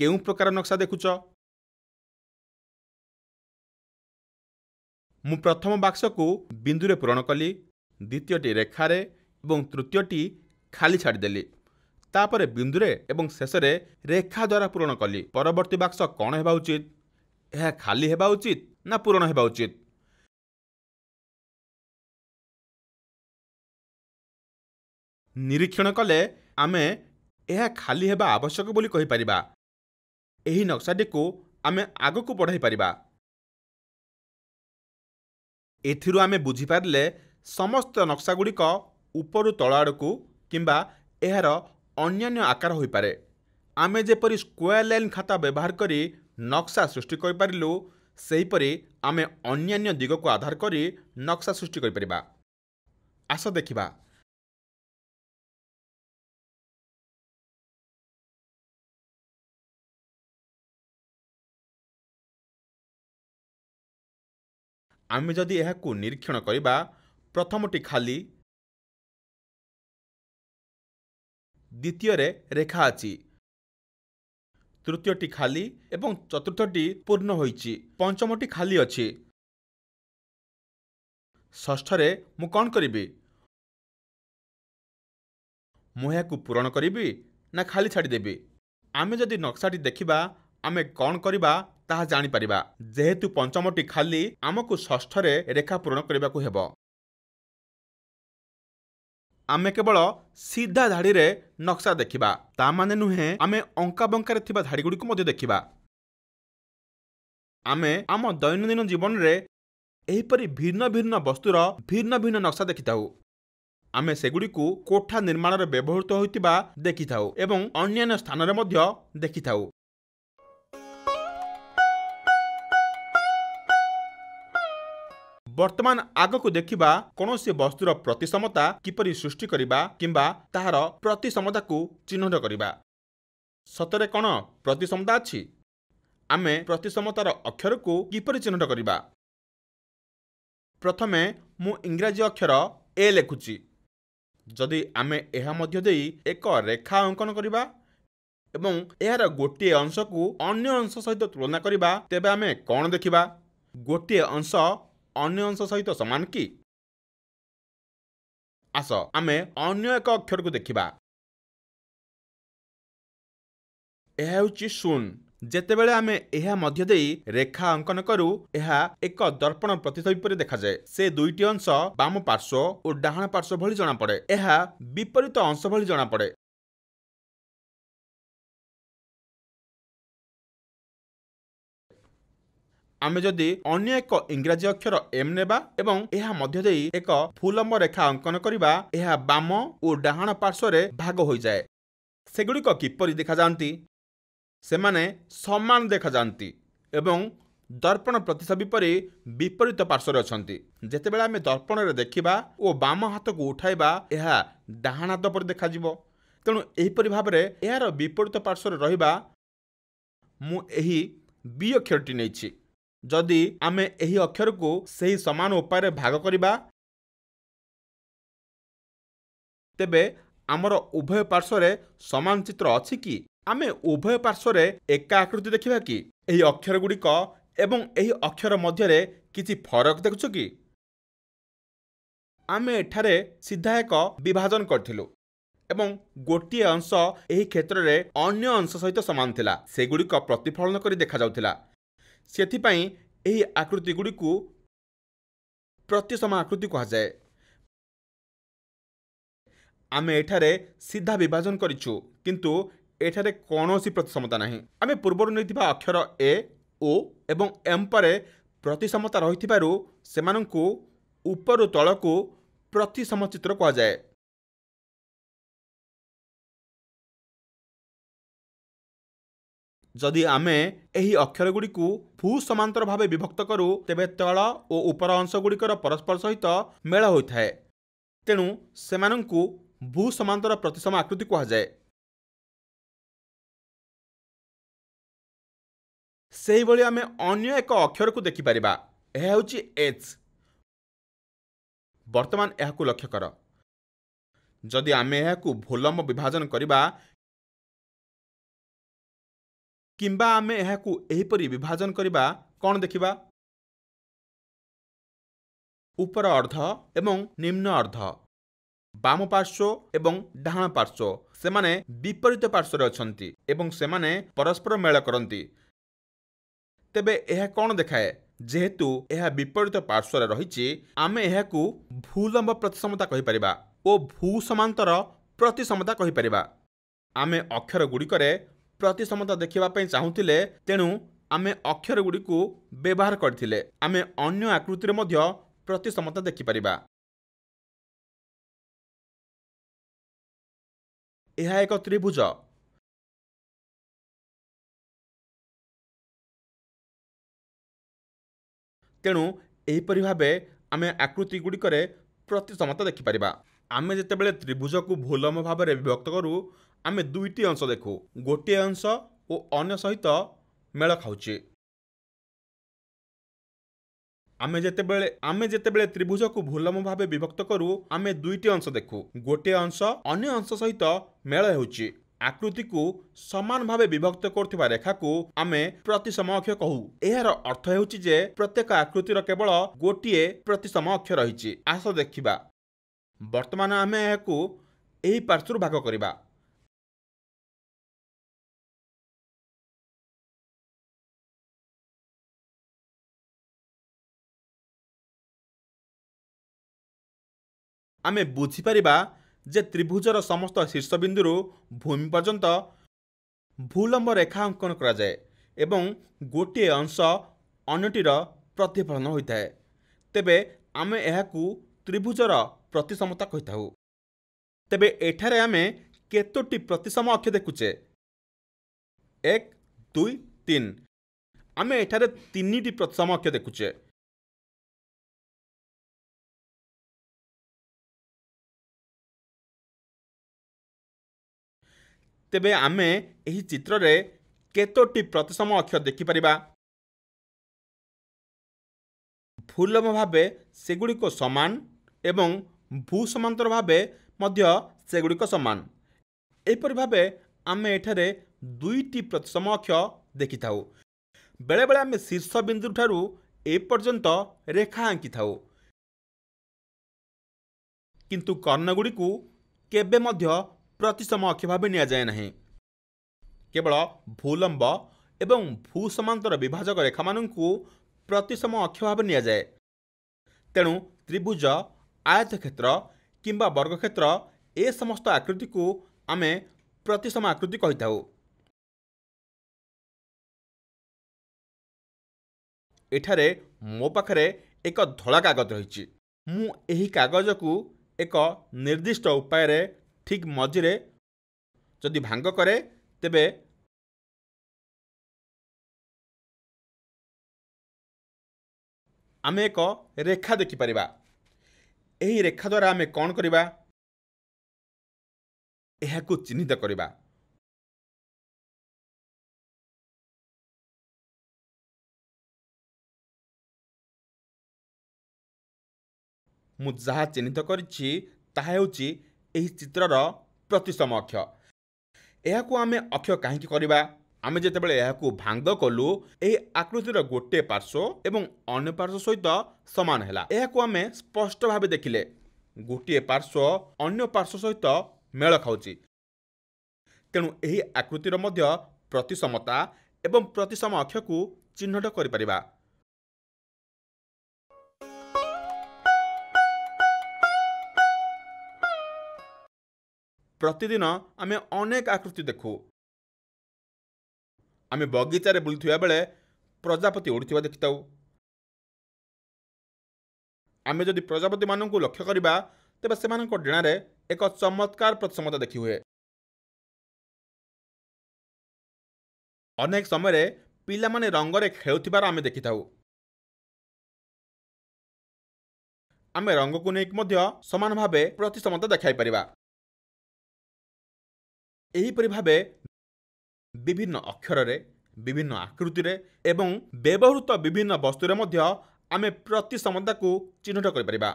କେଉଁ ପ୍ରକାର ନକ୍ସା ଦେଖୁଛ ମୁଁ ପ୍ରଥମ ବାକ୍ସକୁ ବିନ୍ଦୁରେ ପୂରଣ କଲି ଦ୍ୱିତୀୟଟି ରେଖାରେ ଏବଂ ତୃତୀୟଟି ଖାଲି ଛାଡ଼ିଦେଲି ତାପରେ ବିନ୍ଦୁରେ ଏବଂ ଶେଷରେ ରେଖା ଦ୍ୱାରା ପୂରଣ କଲି ପରବର୍ତ୍ତୀ ବାକ୍ସ କ'ଣ ହେବା ଉଚିତ ଏହା ଖାଲି ହେବା ଉଚିତ ନା ପୂରଣ ହେବା ଉଚିତ ନିରୀକ୍ଷଣ କଲେ ଆମେ ଏହା ଖାଲି ହେବା ଆବଶ୍ୟକ ବୋଲି କହିପାରିବା ଏହି ନକ୍ସାଟିକୁ ଆମେ ଆଗକୁ ବଢ଼ାଇ ପାରିବା ଏଥିରୁ ଆମେ ବୁଝିପାରିଲେ ସମସ୍ତ ନକ୍ସାଗୁଡ଼ିକ ଉପରୁ ତଳ ଆଡ଼କୁ କିମ୍ବା ଏହାର ଅନ୍ୟାନ୍ୟ ଆକାର ହୋଇପାରେ ଆମେ ଯେପରି ସ୍କୋୟାର ଲାଇନ୍ ଖାତା ବ୍ୟବହାର କରି ନକ୍ସା ସୃଷ୍ଟି କରିପାରିଲୁ ସେହିପରି ଆମେ ଅନ୍ୟାନ୍ୟ ଦିଗକୁ ଆଧାର କରି ନକ୍ସା ସୃଷ୍ଟି କରିପାରିବା ଆସ ଦେଖିବା ଆମେ ଯଦି ଏହାକୁ ନିରୀକ୍ଷଣ କରିବା ପ୍ରଥମଟି ଖାଲି ଦ୍ୱିତୀୟରେ ରେଖା ଅଛି ତୃତୀୟଟି ଖାଲି ଏବଂ ଚତୁର୍ଥଟି ପୂର୍ଣ୍ଣ ହୋଇଛି ପଞ୍ଚମଟି ଖାଲି ଅଛି ଷଷ୍ଠରେ ମୁଁ କ'ଣ କରିବି ମୁଁ ଏହାକୁ ପୂରଣ କରିବି ନା ଖାଲି ଛାଡ଼ିଦେବି ଆମେ ଯଦି ନକ୍ସାଟି ଦେଖିବା ଆମେ କ'ଣ କରିବା ତାହା ଜାଣିପାରିବା ଯେହେତୁ ପଞ୍ଚମଟି ଖାଲି ଆମକୁ ଷଷ୍ଠରେ ରେଖା ପୂରଣ କରିବାକୁ ହେବ ଆମେ କେବଳ ସିଧା ଧାଡ଼ିରେ ନକ୍ସା ଦେଖିବା ତା ମାନେ ନୁହେଁ ଆମେ ଅଙ୍କା ବଙ୍କାରେ ଥିବା ଧାଡ଼ିଗୁଡ଼ିକୁ ମଧ୍ୟ ଦେଖିବା ଆମେ ଆମ ଦୈନନ୍ଦିନ ଜୀବନରେ ଏହିପରି ଭିନ୍ନ ଭିନ୍ନ ବସ୍ତୁର ଭିନ୍ନ ଭିନ୍ନ ନକ୍ସା ଦେଖିଥାଉ ଆମେ ସେଗୁଡ଼ିକୁ କୋଠା ନିର୍ମାଣରେ ବ୍ୟବହୃତ ହୋଇଥିବା ଦେଖିଥାଉ ଏବଂ ଅନ୍ୟାନ୍ୟ ସ୍ଥାନରେ ମଧ୍ୟ ଦେଖିଥାଉ ବର୍ତ୍ତମାନ ଆଗକୁ ଦେଖିବା କୌଣସି ବସ୍ତୁର ପ୍ରତିସମତା କିପରି ସୃଷ୍ଟି କରିବା କିମ୍ବା ତାହାର ପ୍ରତିସମତାକୁ ଚିହ୍ନଟ କରିବା ସତରେ କ'ଣ ପ୍ରତିସମତା ଅଛି ଆମେ ପ୍ରତିସମତାର ଅକ୍ଷରକୁ କିପରି ଚିହ୍ନଟ କରିବା ପ୍ରଥମେ ମୁଁ ଇଂରାଜୀ ଅକ୍ଷର ଏ ଲେଖୁଛି ଯଦି ଆମେ ଏହା ମଧ୍ୟ ଦେଇ ଏକ ରେଖା ଅଙ୍କନ କରିବା ଏବଂ ଏହାର ଗୋଟିଏ ଅଂଶକୁ ଅନ୍ୟ ଅଂଶ ସହିତ ତୁଳନା କରିବା ତେବେ ଆମେ କ'ଣ ଦେଖିବା ଗୋଟିଏ ଅଂଶ ଅନ୍ୟ ଅଂଶ ସହିତ ସମାନ କି ଆସ ଆମେ ଅନ୍ୟ ଏକ ଅକ୍ଷରକୁ ଦେଖିବା ଏହା ହେଉଛି ଶୂନ ଯେତେବେଳେ ଆମେ ଏହା ମଧ୍ୟ ଦେଇ ରେଖା ଅଙ୍କନ କରୁ ଏହା ଏକ ଦର୍ପଣ ପ୍ରତିଥପରେ ଦେଖାଯାଏ ସେ ଦୁଇଟି ଅଂଶ ବାମ ପାର୍ଶ୍ୱ ଓ ଡାହାଣ ପାର୍ଶ୍ୱ ଭଳି ଜଣାପଡ଼େ ଏହା ବିପରୀତ ଅଂଶ ଭଳି ଜଣାପଡ଼େ ଆମେ ଯଦି ଅନ୍ୟ ଏକ ଇଂରାଜୀ ଅକ୍ଷର ଏମ୍ ନେବା ଏବଂ ଏହା ମଧ୍ୟ ଦେଇ ଏକ ଫୁଲମ୍ବ ରେଖା ଅଙ୍କନ କରିବା ଏହା ବାମ ଓ ଡାହାଣ ପାର୍ଶ୍ୱରେ ଭାଗ ହୋଇଯାଏ ସେଗୁଡ଼ିକ କିପରି ଦେଖାଯାଆନ୍ତି ସେମାନେ ସମାନ ଦେଖାଯାଆନ୍ତି ଏବଂ ଦର୍ପଣ ପ୍ରତିଛବି ପରି ବିପରୀତ ପାର୍ଶ୍ୱରେ ଅଛନ୍ତି ଯେତେବେଳେ ଆମେ ଦର୍ପଣରେ ଦେଖିବା ଓ ବାମ ହାତକୁ ଉଠାଇବା ଏହା ଡାହାଣ ହାତ ପରି ଦେଖାଯିବ ତେଣୁ ଏହିପରି ଭାବରେ ଏହାର ବିପରୀତ ପାର୍ଶ୍ୱରେ ରହିବା ମୁଁ ଏହି ବି ଅକ୍ଷରଟି ନେଇଛି ଯଦି ଆମେ ଏହି ଅକ୍ଷରକୁ ସେହି ସମାନ ଉପାୟରେ ଭାଗ କରିବା ତେବେ ଆମର ଉଭୟ ପାର୍ଶ୍ୱରେ ସମାନ ଚିତ୍ର ଅଛି କି ଆମେ ଉଭୟ ପାର୍ଶ୍ୱରେ ଏକା ଆକୃତି ଦେଖିବା କି ଏହି ଅକ୍ଷର ଗୁଡ଼ିକ ଏବଂ ଏହି ଅକ୍ଷର ମଧ୍ୟରେ କିଛି ଫରକ ଦେଖୁଛୁ କି ଆମେ ଏଠାରେ ସିଧା ଏକ ବିଭାଜନ କରିଥିଲୁ ଏବଂ ଗୋଟିଏ ଅଂଶ ଏହି କ୍ଷେତ୍ରରେ ଅନ୍ୟ ଅଂଶ ସହିତ ସମାନ ଥିଲା ସେଗୁଡ଼ିକ ପ୍ରତିଫଳନ କରି ଦେଖାଯାଉଥିଲା ସେଥିପାଇଁ ଏହି ଆକୃତିଗୁଡ଼ିକୁ ପ୍ରତ୍ୟସମ ଆକୃତି କୁହାଯାଏ ଆମେ ଏଠାରେ ସିଧା ବିଭାଜନ କରିଛୁ କିନ୍ତୁ ଏଠାରେ କୌଣସି ପ୍ରତିସମତା ନାହିଁ ଆମେ ପୂର୍ବରୁ ନେଇଥିବା ଅକ୍ଷର ଏ ଓ ଏବଂ ଏମ୍ ପରେ ପ୍ରତିସମତା ରହିଥିବାରୁ ସେମାନଙ୍କୁ ଉପରୁ ତଳକୁ ପ୍ରତିସମ ଚିତ୍ର କୁହାଯାଏ ଯଦି ଆମେ ଏହି ଅକ୍ଷରଗୁଡ଼ିକୁ ଭୂ ସମାନ୍ତର ଭାବେ ବିଭକ୍ତ କରୁ ତେବେ ତଳ ଓ ଉପର ଅଂଶଗୁଡ଼ିକର ପରସ୍ପର ସହିତ ମେଳ ହୋଇଥାଏ ତେଣୁ ସେମାନଙ୍କୁ ଭୂ ସମାନ୍ତର ପ୍ରତିସମ ଆକୃତି କୁହାଯାଏ ସେହିଭଳି ଆମେ ଅନ୍ୟ ଏକ ଅକ୍ଷରକୁ ଦେଖିପାରିବା ଏହା ହେଉଛି ଏଚ୍ ବର୍ତ୍ତମାନ ଏହାକୁ ଲକ୍ଷ୍ୟ କର ଯଦି ଆମେ ଏହାକୁ ଭୁଲମ୍ବ ବିଭାଜନ କରିବା କିମ୍ବା ଆମେ ଏହାକୁ ଏହିପରି ବିଭାଜନ କରିବା କ'ଣ ଦେଖିବା ଉପର ଅର୍ଦ୍ଧ ଏବଂ ନିମ୍ନ ଅର୍ଦ୍ଧ ବାମ ପାର୍ଶ୍ୱ ଏବଂ ଡାହାଣ ପାର୍ଶ୍ୱ ସେମାନେ ବିପରୀତ ପାର୍ଶ୍ୱରେ ଅଛନ୍ତି ଏବଂ ସେମାନେ ପରସ୍ପର ମେଳ କରନ୍ତି ତେବେ ଏହା କ'ଣ ଦେଖାଏ ଯେହେତୁ ଏହା ବିପରୀତ ପାର୍ଶ୍ୱରେ ରହିଛି ଆମେ ଏହାକୁ ଭୂଲମ୍ବ ପ୍ରତିସମତା କହିପାରିବା ଓ ଭୂସମାନ୍ତର ପ୍ରତିସମତା କହିପାରିବା ଆମେ ଅକ୍ଷରଗୁଡ଼ିକରେ ପ୍ରତିସମତା ଦେଖିବା ପାଇଁ ଚାହୁଁଥିଲେ ତେଣୁ ଆମେ ଅକ୍ଷରଗୁଡ଼ିକୁ ବ୍ୟବହାର କରିଥିଲେ ଆମେ ଅନ୍ୟ ଆକୃତିରେ ମଧ୍ୟ ପ୍ରତିସମତା ଦେଖିପାରିବା ଏହା ଏକ ତ୍ରିଭୁଜ ତେଣୁ ଏହିପରି ଭାବେ ଆମେ ଆକୃତିଗୁଡ଼ିକରେ ପ୍ରତିସମତା ଦେଖିପାରିବା ଆମେ ଯେତେବେଳେ ତ୍ରିଭୁଜକୁ ଭୁଲମ ଭାବରେ ବିଭକ୍ତ କରୁ ଆମେ ଦୁଇଟି ଅଂଶ ଦେଖୁ ଗୋଟିଏ ଅଂଶ ଓ ଅନ୍ୟ ସହିତ ମେଳ ଖାଉଛି ଆମେ ଯେତେବେଳେ ଆମେ ଯେତେବେଳେ ତ୍ରିଭୁଜକୁ ଭୁଲମ ଭାବେ ବିଭକ୍ତ କରୁ ଆମେ ଦୁଇଟି ଅଂଶ ଦେଖୁ ଗୋଟିଏ ଅଂଶ ଅନ୍ୟ ଅଂଶ ସହିତ ମେଳ ହେଉଛି ଆକୃତିକୁ ସମାନ ଭାବେ ବିଭକ୍ତ କରୁଥିବା ରେଖାକୁ ଆମେ ପ୍ରତିସମ ଅକ୍ଷ କହୁ ଏହାର ଅର୍ଥ ହେଉଛି ଯେ ପ୍ରତ୍ୟେକ ଆକୃତିର କେବଳ ଗୋଟିଏ ପ୍ରତିସମ ଅକ୍ଷ ରହିଛି ଆସ ଦେଖିବା ବର୍ତ୍ତମାନ ଆମେ ଏହାକୁ ଏହି ପାର୍ଶ୍ୱରୁ ଭାଗ କରିବା ଆମେ ବୁଝିପାରିବା ଯେ ତ୍ରିଭୁଜର ସମସ୍ତ ଶୀର୍ଷବିନ୍ଦୁରୁ ଭୂମି ପର୍ଯ୍ୟନ୍ତ ଭୂଲମ୍ବ ରେଖା ଅଙ୍କନ କରାଯାଏ ଏବଂ ଗୋଟିଏ ଅଂଶ ଅନ୍ୟଟିର ପ୍ରତିଫଳନ ହୋଇଥାଏ ତେବେ ଆମେ ଏହାକୁ ତ୍ରିଭୁଜର ପ୍ରତିସମତା କହିଥାଉ ତେବେ ଏଠାରେ ଆମେ କେତୋଟି ପ୍ରତିସମ ଅକ୍ଷ ଦେଖୁଛେ ଏକ ଦୁଇ ତିନି ଆମେ ଏଠାରେ ତିନିଟି ପ୍ରତିସମ ଅକ୍ଷ ଦେଖୁଛେ ତେବେ ଆମେ ଏହି ଚିତ୍ରରେ କେତୋଟି ପ୍ରତିସମ ଅକ୍ଷ ଦେଖିପାରିବା ଭୁଲମ ଭାବେ ସେଗୁଡ଼ିକ ସମାନ ଏବଂ ଭୂ ସମାନ୍ତର ଭାବେ ମଧ୍ୟ ସେଗୁଡ଼ିକ ସମାନ ଏହିପରି ଭାବେ ଆମେ ଏଠାରେ ଦୁଇଟି ପ୍ରତିସମ ଅକ୍ଷ ଦେଖିଥାଉ ବେଳେବେଳେ ଆମେ ଶୀର୍ଷ ବିନ୍ଦୁ ବିନ୍ଦୁଠାରୁ ଏପର୍ଯ୍ୟନ୍ତ ରେଖା ଆଙ୍କିଥାଉ କିନ୍ତୁ କର୍ଣ୍ଣଗୁଡ଼ିକୁ କେବେ ମଧ୍ୟ ପ୍ରତିଶମ ଅକ୍ଷ ଭାବେ ନିଆଯାଏ ନାହିଁ କେବଳ ଭୂଲମ୍ବ ଏବଂ ଭୂ ସମାନ୍ତର ବିଭାଜକ ରେଖାମାନଙ୍କୁ ପ୍ରତିଶମ ଅକ୍ଷ ଭାବେ ନିଆଯାଏ ତେଣୁ ତ୍ରିଭୁଜ ଆୟତ କ୍ଷେତ୍ର କିମ୍ବା ବର୍ଗକ୍ଷେତ୍ର ଏ ସମସ୍ତ ଆକୃତିକୁ ଆମେ ପ୍ରତିସମ ଆକୃତି କହିଥାଉ ଏଠାରେ ମୋ ପାଖରେ ଏକ ଧଳା କାଗଜ ରହିଛି ମୁଁ ଏହି କାଗଜକୁ ଏକ ନିର୍ଦ୍ଦିଷ୍ଟ ଉପାୟରେ ଠିକ୍ ମଝିରେ ଯଦି ଭାଙ୍ଗ କରେ ତେବେ ଆମେ ଏକ ରେଖା ଦେଖିପାରିବା ଏହି ରେଖା ଦ୍ୱାରା ଆମେ କ'ଣ କରିବା ଏହାକୁ ଚିହ୍ନିତ କରିବା ମୁଁ ଯାହା ଚିହ୍ନିତ କରିଛି ତାହା ହେଉଛି ଏହି ଚିତ୍ରର ପ୍ରତିସମ ଅକ୍ଷ ଏହାକୁ ଆମେ ଅକ୍ଷ କାହିଁକି କରିବା ଆମେ ଯେତେବେଳେ ଏହାକୁ ଭାଙ୍ଗ କଲୁ ଏହି ଆକୃତିର ଗୋଟିଏ ପାର୍ଶ୍ୱ ଏବଂ ଅନ୍ୟ ପାର୍ଶ୍ୱ ସହିତ ସମାନ ହେଲା ଏହାକୁ ଆମେ ସ୍ପଷ୍ଟ ଭାବେ ଦେଖିଲେ ଗୋଟିଏ ପାର୍ଶ୍ୱ ଅନ୍ୟ ପାର୍ଶ୍ୱ ସହିତ ମେଳ ଖାଉଛି ତେଣୁ ଏହି ଆକୃତିର ମଧ୍ୟ ପ୍ରତିସମତା ଏବଂ ପ୍ରତିସମ ଅକ୍ଷକୁ ଚିହ୍ନଟ କରିପାରିବା ପ୍ରତିଦିନ ଆମେ ଅନେକ ଆକୃତି ଦେଖୁ ଆମେ ବଗିଚାରେ ବୁଲୁଥିବା ବେଳେ ପ୍ରଜାପତି ଉଡ଼ୁଥିବା ଦେଖିଥାଉ ଆମେ ଯଦି ପ୍ରଜାପତିମାନଙ୍କୁ ଲକ୍ଷ୍ୟ କରିବା ତେବେ ସେମାନଙ୍କ ଡେଣାରେ ଏକ ଚମତ୍କାର ପ୍ରତିସମତା ଦେଖିହୁଏ ଅନେକ ସମୟରେ ପିଲାମାନେ ରଙ୍ଗରେ ଖେଳୁଥିବାର ଆମେ ଦେଖିଥାଉ ଆମେ ରଙ୍ଗକୁ ନେଇକି ମଧ୍ୟ ସମାନ ଭାବେ ପ୍ରତିସମତା ଦେଖାଇପାରିବା ଏହିପରି ଭାବେ ବିଭିନ୍ନ ଅକ୍ଷରରେ ବିଭିନ୍ନ ଆକୃତିରେ ଏବଂ ବ୍ୟବହୃତ ବିଭିନ୍ନ ବସ୍ତୁରେ ମଧ୍ୟ ଆମେ ପ୍ରତିସମତାକୁ ଚିହ୍ନଟ କରିପାରିବା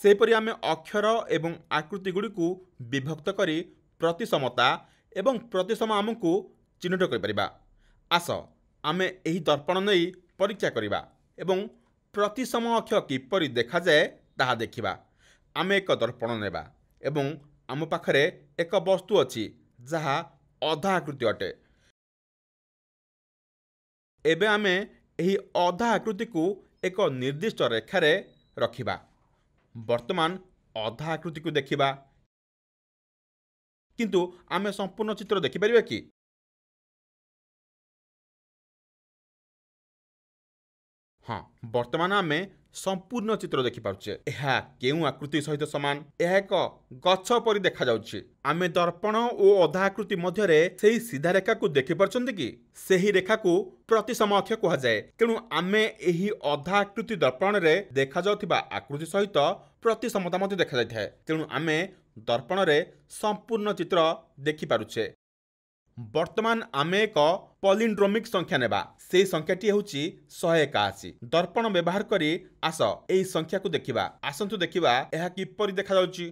ସେହିପରି ଆମେ ଅକ୍ଷର ଏବଂ ଆକୃତିଗୁଡ଼ିକୁ ବିଭକ୍ତ କରି ପ୍ରତିସମତା ଏବଂ ପ୍ରତିସମ ଆମକୁ ଚିହ୍ନଟ କରିପାରିବା ଆସ ଆମେ ଏହି ଦର୍ପଣ ନେଇ ପରୀକ୍ଷା କରିବା ଏବଂ ପ୍ରତିସମ ଅକ୍ଷ କିପରି ଦେଖାଯାଏ ତାହା ଦେଖିବା ଆମେ ଏକ ଦର୍ପଣ ନେବା ଏବଂ ଆମ ପାଖରେ ଏକ ବସ୍ତୁ ଅଛି ଯାହା ଅଧା ଆକୃତି ଅଟେ ଏବେ ଆମେ ଏହି ଅଧା ଆକୃତିକୁ ଏକ ନିର୍ଦ୍ଦିଷ୍ଟ ରେଖାରେ ରଖିବା ବର୍ତ୍ତମାନ ଅଧା ଆକୃତିକୁ ଦେଖିବା କିନ୍ତୁ ଆମେ ସମ୍ପୂର୍ଣ୍ଣ ଚିତ୍ର ଦେଖିପାରିବା କି ହଁ ବର୍ତ୍ତମାନ ଆମେ ସମ୍ପୂର୍ଣ୍ଣ ଚିତ୍ର ଦେଖିପାରୁଛେ ଏହା କେଉଁ ଆକୃତି ସହିତ ସମାନ ଏହା ଏକ ଗଛ ପରି ଦେଖାଯାଉଛି ଆମେ ଦର୍ପଣ ଓ ଅଧା ଆକୃତି ମଧ୍ୟରେ ସେହି ସିଧା ରେଖାକୁ ଦେଖିପାରୁଛନ୍ତି କି ସେହି ରେଖାକୁ ପ୍ରତିସମ ଅକ୍ଷ କୁହାଯାଏ ତେଣୁ ଆମେ ଏହି ଅଧା ଆକୃତି ଦର୍ପଣରେ ଦେଖାଯାଉଥିବା ଆକୃତି ସହିତ ପ୍ରତିସମତା ମଧ୍ୟ ଦେଖାଯାଇଥାଏ ତେଣୁ ଆମେ ଦର୍ପଣରେ ସମ୍ପୂର୍ଣ୍ଣ ଚିତ୍ର ଦେଖିପାରୁଛେ ବର୍ତ୍ତମାନ ଆମେ ଏକ ପଲିଣ୍ଡ୍ରୋମିକ୍ ସଂଖ୍ୟା ନେବା ସେହି ସଂଖ୍ୟାଟି ହେଉଛି ଶହେ ଏକାଅଶୀ ଦର୍ପଣ ବ୍ୟବହାର କରି ଆସ ଏହି ସଂଖ୍ୟାକୁ ଦେଖିବା ଆସନ୍ତୁ ଦେଖିବା ଏହା କିପରି ଦେଖାଯାଉଛି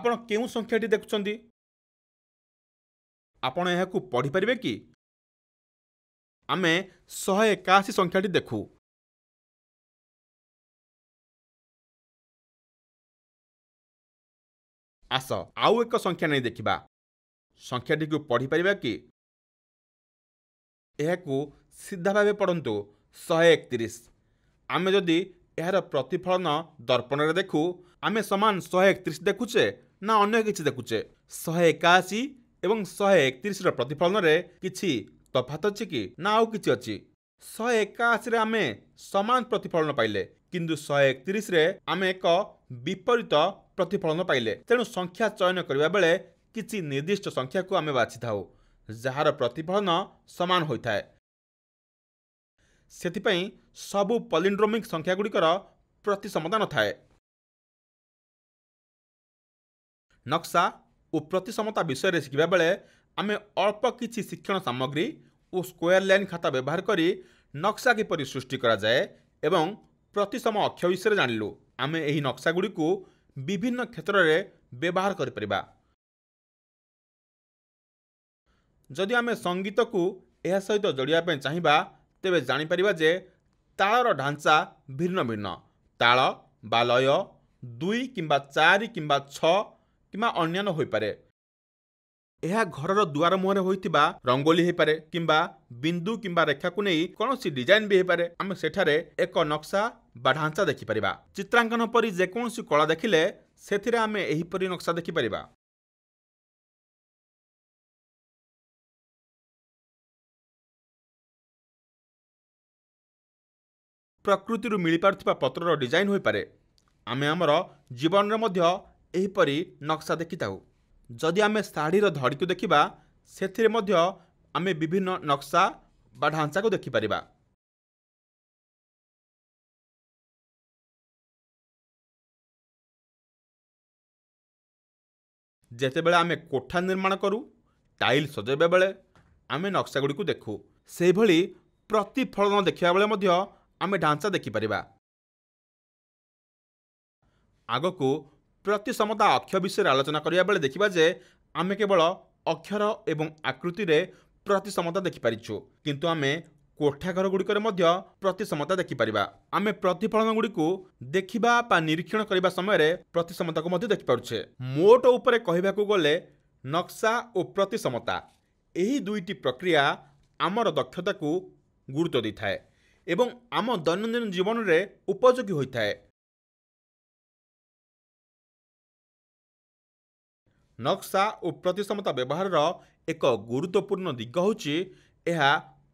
ଆପଣ କେଉଁ ସଂଖ୍ୟାଟି ଦେଖୁଛନ୍ତି ଆପଣ ଏହାକୁ ପଢ଼ିପାରିବେ କି ଆମେ ଶହେ ଏକାଅଶୀ ସଂଖ୍ୟାଟି ଦେଖୁ ଆସ ଆଉ ଏକ ସଂଖ୍ୟା ନେଇ ଦେଖିବା ସଂଖ୍ୟାଟିକୁ ପଢ଼ିପାରିବା କି ଏହାକୁ ସିଧା ଭାବେ ପଢ଼ନ୍ତୁ ଶହେ ଏକତିରିଶ ଆମେ ଯଦି ଏହାର ପ୍ରତିଫଳନ ଦର୍ପଣରେ ଦେଖୁ ଆମେ ସମାନ ଶହେ ଏକତିରିଶ ଦେଖୁଛେ ନା ଅନ୍ୟ କିଛି ଦେଖୁଛେ ଶହେ ଏକାଅଶୀ ଏବଂ ଶହେ ଏକତିରିଶର ପ୍ରତିଫଳନରେ କିଛି ତଫାତ ଅଛି କି ନା ଆଉ କିଛି ଅଛି ଶହେ ଏକାଅଶୀରେ ଆମେ ସମାନ ପ୍ରତିଫଳନ ପାଇଲେ କିନ୍ତୁ ଶହେ ଏକତିରିଶରେ ଆମେ ଏକ ବିପରୀତ ପ୍ରତିଫଳନ ପାଇଲେ ତେଣୁ ସଂଖ୍ୟା ଚୟନ କରିବା ବେଳେ କିଛି ନିର୍ଦ୍ଦିଷ୍ଟ ସଂଖ୍ୟାକୁ ଆମେ ବାଛିଥାଉ ଯାହାର ପ୍ରତିଫଳନ ସମାନ ହୋଇଥାଏ ସେଥିପାଇଁ ସବୁ ପଲିଣ୍ଡ୍ରୋମିକ୍ ସଂଖ୍ୟାଗୁଡ଼ିକର ପ୍ରତିସମତା ନଥାଏ ନକ୍ସା ଓ ପ୍ରତିସମତା ବିଷୟରେ ଶିଖିବା ବେଳେ ଆମେ ଅଳ୍ପ କିଛି ଶିକ୍ଷଣ ସାମଗ୍ରୀ ଓ ସ୍କୋୟାର ଲାଇନ୍ ଖାତା ବ୍ୟବହାର କରି ନକ୍ସା କିପରି ସୃଷ୍ଟି କରାଯାଏ ଏବଂ ପ୍ରତିସମ ଅକ୍ଷ ବିଷୟରେ ଜାଣିଲୁ ଆମେ ଏହି ନକ୍ସାଗୁଡ଼ିକୁ ବିଭିନ୍ନ କ୍ଷେତ୍ରରେ ବ୍ୟବହାର କରିପାରିବା ଯଦି ଆମେ ସଙ୍ଗୀତକୁ ଏହା ସହିତ ଯୋଡ଼ିବା ପାଇଁ ଚାହିଁବା ତେବେ ଜାଣିପାରିବା ଯେ ତାଳର ଢାଞ୍ଚା ଭିନ୍ନ ଭିନ୍ନ ତାଳ ବା ଲୟ ଦୁଇ କିମ୍ବା ଚାରି କିମ୍ବା ଛଅ କିମ୍ବା ଅନ୍ୟାନ୍ୟ ହୋଇପାରେ ଏହା ଘରର ଦୁଆର ମୁହଁରେ ହୋଇଥିବା ରଙ୍ଗୋଲି ହେଇପାରେ କିମ୍ବା ବିନ୍ଦୁ କିମ୍ବା ରେଖାକୁ ନେଇ କୌଣସି ଡିଜାଇନ୍ ବି ହେଇପାରେ ଆମେ ସେଠାରେ ଏକ ନକ୍ସା ବା ଢାଞ୍ଚା ଦେଖିପାରିବା ଚିତ୍ରାଙ୍କନ ପରି ଯେକୌଣସି କଳା ଦେଖିଲେ ସେଥିରେ ଆମେ ଏହିପରି ନକ୍ସା ଦେଖିପାରିବା ପ୍ରକୃତିରୁ ମିଳିପାରୁଥିବା ପତ୍ରର ଡିଜାଇନ୍ ହୋଇପାରେ ଆମେ ଆମର ଜୀବନରେ ମଧ୍ୟ ଏହିପରି ନକ୍ସା ଦେଖିଥାଉ ଯଦି ଆମେ ଶାଢ଼ୀର ଧଡ଼ିକୁ ଦେଖିବା ସେଥିରେ ମଧ୍ୟ ଆମେ ବିଭିନ୍ନ ନକ୍ସା ବା ଢାଞ୍ଚାକୁ ଦେଖିପାରିବା ଯେତେବେଳେ ଆମେ କୋଠା ନିର୍ମାଣ କରୁ ଟାଇଲ ସଜାଇବା ବେଳେ ଆମେ ନକ୍ସାଗୁଡ଼ିକୁ ଦେଖୁ ସେହିଭଳି ପ୍ରତିଫଳନ ଦେଖିବା ବେଳେ ମଧ୍ୟ ଆମେ ଢାଞ୍ଚା ଦେଖିପାରିବା ଆଗକୁ ପ୍ରତିସମତା ଅକ୍ଷ ବିଷୟରେ ଆଲୋଚନା କରିବା ବେଳେ ଦେଖିବା ଯେ ଆମେ କେବଳ ଅକ୍ଷର ଏବଂ ଆକୃତିରେ ପ୍ରତିସମତା ଦେଖିପାରିଛୁ କିନ୍ତୁ ଆମେ କୋଠାଘରଗୁଡ଼ିକରେ ମଧ୍ୟ ପ୍ରତିସମତା ଦେଖିପାରିବା ଆମେ ପ୍ରତିଫଳନଗୁଡ଼ିକୁ ଦେଖିବା ବା ନିରୀକ୍ଷଣ କରିବା ସମୟରେ ପ୍ରତିସମତାକୁ ମଧ୍ୟ ଦେଖିପାରୁଛେ ମୋଟ ଉପରେ କହିବାକୁ ଗଲେ ନକ୍ସା ଓ ପ୍ରତିସମତା ଏହି ଦୁଇଟି ପ୍ରକ୍ରିୟା ଆମର ଦକ୍ଷତାକୁ ଗୁରୁତ୍ୱ ଦେଇଥାଏ ଏବଂ ଆମ ଦୈନନ୍ଦିନ ଜୀବନରେ ଉପଯୋଗୀ ହୋଇଥାଏ ନକ୍ସା ଓ ପ୍ରତିସମତା ବ୍ୟବହାରର ଏକ ଗୁରୁତ୍ୱପୂର୍ଣ୍ଣ ଦିଗ ହେଉଛି ଏହା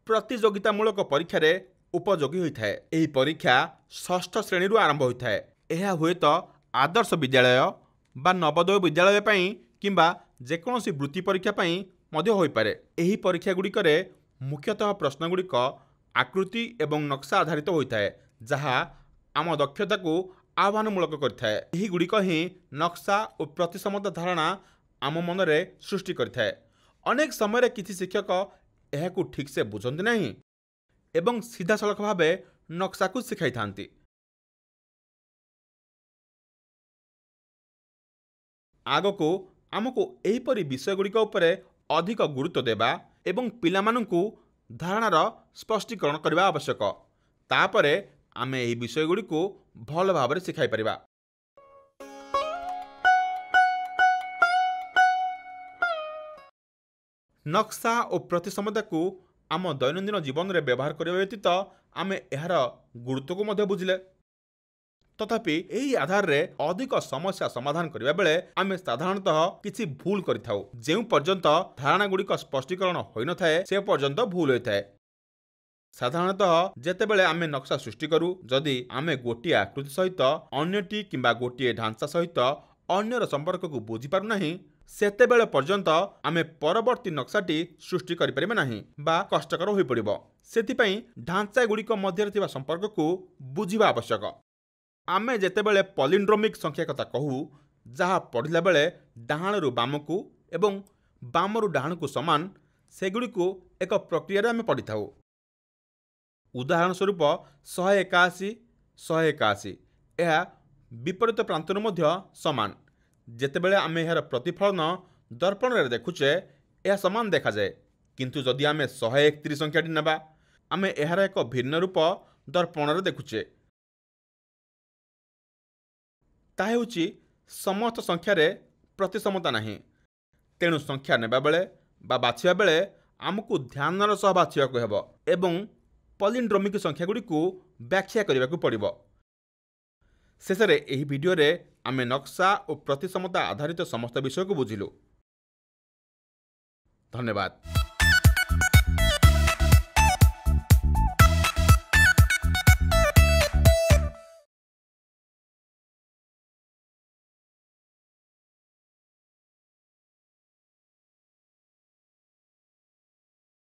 ପ୍ରତିଯୋଗିତାମୂଳକ ପରୀକ୍ଷାରେ ଉପଯୋଗୀ ହୋଇଥାଏ ଏହି ପରୀକ୍ଷା ଷଷ୍ଠ ଶ୍ରେଣୀରୁ ଆରମ୍ଭ ହୋଇଥାଏ ଏହା ହୁଏତ ଆଦର୍ଶ ବିଦ୍ୟାଳୟ ବା ନବୋଦୟ ବିଦ୍ୟାଳୟ ପାଇଁ କିମ୍ବା ଯେକୌଣସି ବୃତ୍ତି ପରୀକ୍ଷା ପାଇଁ ମଧ୍ୟ ହୋଇପାରେ ଏହି ପରୀକ୍ଷାଗୁଡ଼ିକରେ ମୁଖ୍ୟତଃ ପ୍ରଶ୍ନଗୁଡ଼ିକ ଆକୃତି ଏବଂ ନକ୍ସା ଆଧାରିତ ହୋଇଥାଏ ଯାହା ଆମ ଦକ୍ଷତାକୁ ଆହ୍ୱାନମୂଳକ କରିଥାଏ ଏହିଗୁଡ଼ିକ ହିଁ ନକ୍ସା ଓ ପ୍ରତିସମତା ଧାରଣା ଆମ ମନରେ ସୃଷ୍ଟି କରିଥାଏ ଅନେକ ସମୟରେ କିଛି ଶିକ୍ଷକ ଏହାକୁ ଠିକ୍ସେ ବୁଝନ୍ତି ନାହିଁ ଏବଂ ସିଧାସଳଖ ଭାବେ ନକ୍ସାକୁ ଶିଖାଇଥାନ୍ତି ଆଗକୁ ଆମକୁ ଏହିପରି ବିଷୟଗୁଡ଼ିକ ଉପରେ ଅଧିକ ଗୁରୁତ୍ୱ ଦେବା ଏବଂ ପିଲାମାନଙ୍କୁ ଧାରଣାର ସ୍ପଷ୍ଟୀକରଣ କରିବା ଆବଶ୍ୟକ ତାପରେ ଆମେ ଏହି ବିଷୟଗୁଡ଼ିକୁ ଭଲ ଭାବରେ ଶିଖାଇପାରିବା ନକ୍ସା ଓ ପ୍ରତିସମତାକୁ ଆମ ଦୈନନ୍ଦିନ ଜୀବନରେ ବ୍ୟବହାର କରିବା ବ୍ୟତୀତ ଆମେ ଏହାର ଗୁରୁତ୍ୱକୁ ମଧ୍ୟ ବୁଝିଲେ ତଥାପି ଏହି ଆଧାରରେ ଅଧିକ ସମସ୍ୟା ସମାଧାନ କରିବା ବେଳେ ଆମେ ସାଧାରଣତଃ କିଛି ଭୁଲ କରିଥାଉ ଯେଉଁ ପର୍ଯ୍ୟନ୍ତ ଧାରଣା ଗୁଡ଼ିକ ସ୍ପଷ୍ଟୀକରଣ ହୋଇନଥାଏ ସେ ପର୍ଯ୍ୟନ୍ତ ଭୁଲ ହୋଇଥାଏ ସାଧାରଣତଃ ଯେତେବେଳେ ଆମେ ନକ୍ସା ସୃଷ୍ଟି କରୁ ଯଦି ଆମେ ଗୋଟିଏ ଆକୃତି ସହିତ ଅନ୍ୟଟି କିମ୍ବା ଗୋଟିଏ ଢାଞ୍ଚା ସହିତ ଅନ୍ୟର ସମ୍ପର୍କକୁ ବୁଝିପାରୁନାହିଁ ସେତେବେଳେ ପର୍ଯ୍ୟନ୍ତ ଆମେ ପରବର୍ତ୍ତୀ ନକ୍ସାଟି ସୃଷ୍ଟି କରିପାରିବା ନାହିଁ ବା କଷ୍ଟକର ହୋଇପଡ଼ିବ ସେଥିପାଇଁ ଢାଞ୍ଚାଗୁଡ଼ିକ ମଧ୍ୟରେ ଥିବା ସମ୍ପର୍କକୁ ବୁଝିବା ଆବଶ୍ୟକ ଆମେ ଯେତେବେଳେ ପଲିଣ୍ଡ୍ରୋମିକ୍ ସଂଖ୍ୟା କଥା କହୁ ଯାହା ପଢ଼ିଲା ବେଳେ ଡାହାଣରୁ ବାମକୁ ଏବଂ ବାମରୁ ଡାହାଣକୁ ସମାନ ସେଗୁଡ଼ିକୁ ଏକ ପ୍ରକ୍ରିୟାରେ ଆମେ ପଢ଼ିଥାଉ ଉଦାହରଣ ସ୍ୱରୂପ ଶହେ ଏକାଅଶୀ ଶହେ ଏକାଅଶୀ ଏହା ବିପରୀତ ପ୍ରାନ୍ତରୁ ମଧ୍ୟ ସମାନ ଯେତେବେଳେ ଆମେ ଏହାର ପ୍ରତିଫଳନ ଦର୍ପଣରେ ଦେଖୁଛେ ଏହା ସମାନ ଦେଖାଯାଏ କିନ୍ତୁ ଯଦି ଆମେ ଶହେ ଏକତିରିଶ ସଂଖ୍ୟାଟି ନେବା ଆମେ ଏହାର ଏକ ଭିନ୍ନ ରୂପ ଦର୍ପଣରେ ଦେଖୁଛେ ତାହା ହେଉଛି ସମସ୍ତ ସଂଖ୍ୟାରେ ପ୍ରତିସମତା ନାହିଁ ତେଣୁ ସଂଖ୍ୟା ନେବାବେଳେ ବା ବାଛିବା ବେଳେ ଆମକୁ ଧ୍ୟାନର ସହ ବାଛିବାକୁ ହେବ ଏବଂ ପଲିଣ୍ଡ୍ରମିକ ସଂଖ୍ୟାଗୁଡ଼ିକୁ ବ୍ୟାଖ୍ୟା କରିବାକୁ ପଡ଼ିବ ଶେଷରେ ଏହି ଭିଡ଼ିଓରେ ଆମେ ନକ୍ସା ଓ ପ୍ରତିସମତା ଆଧାରିତ ସମସ୍ତ ବିଷୟକୁ ବୁଝିଲୁ ଧନ୍ୟବାଦ